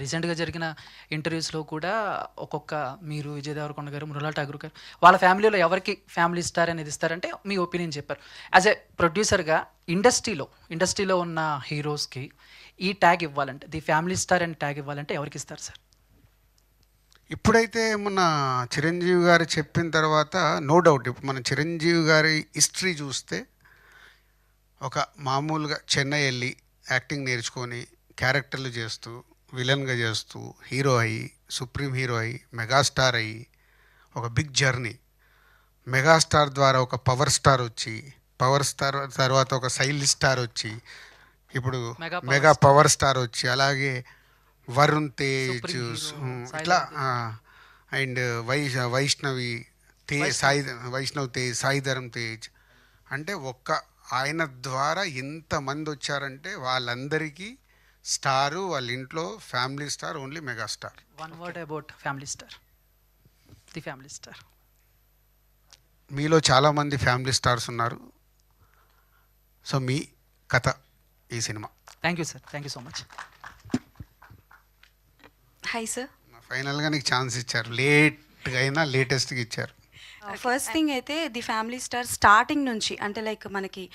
రీసెంట్గా జరిగిన ఇంటర్వ్యూస్లో కూడా ఒక్కొక్క మీరు విజయ్ దేవరకొండ గారు మృలాల్ ఠాగూర్ గారు వాళ్ళ ఫ్యామిలీలో ఎవరికి ఫ్యామిలీ ఇస్తారు అనేది ఇస్తారంటే మీ ఒపీనియన్ చెప్పారు యాజ్ ఎ ప్రొడ్యూసర్గా ఇండస్ట్రీలో ఇండస్ట్రీలో ఉన్న హీరోస్కి ఈ ట్యాగ్ ఇవ్వాలంటే ది ఫ్యామిలీ స్టార్ అని ట్యాగ్ ఇవ్వాలంటే ఎవరికి ఇస్తారు సార్ ఇప్పుడైతే మన చిరంజీవి గారు చెప్పిన తర్వాత నో డౌట్ ఇప్పుడు మన చిరంజీవి గారి హిస్టరీ చూస్తే ఒక మామూలుగా చెన్నై వెళ్ళి యాక్టింగ్ నేర్చుకొని క్యారెక్టర్లు చేస్తూ విలన్గా చేస్తూ హీరో అయ్యి సుప్రీం హీరో అయ్యి మెగాస్టార్ అయ్యి ఒక బిగ్ జర్నీ మెగాస్టార్ ద్వారా ఒక పవర్ స్టార్ వచ్చి పవర్ స్టార్ తర్వాత ఒక సైల్ స్టార్ వచ్చి ఇప్పుడు మెగా పవర్ స్టార్ వచ్చి అలాగే వరుణ్ తేజ్ ఇట్లా అండ్ వై వైష్ణవి తేజ్ సాయి వైష్ణవ్ తేజ్ సాయిధరం తేజ్ అంటే ఒక్క ఆయన ద్వారా ఎంతమంది వచ్చారంటే వాళ్ళందరికీ స్టార్ వాళ్ళ ఇంట్లో family star only mega star one word about family star the family star మీలో చాలామంది ఫ్యామిలీ స్టార్స్ ఉన్నారు సో మీ కథ ఈ cinema thank you sir thank you so much hi sir ఫైనల్గా నీకు ఛాన్స్ ఇచ్చారు లేట్గా అయినా లేటెస్ట్గా ఇచ్చారు ఫస్ట్ uh, థింగ్ అయితే ది ఫ్యామిలీ స్టార్ స్టార్టింగ్ నుంచి అంటే లైక్ మనకి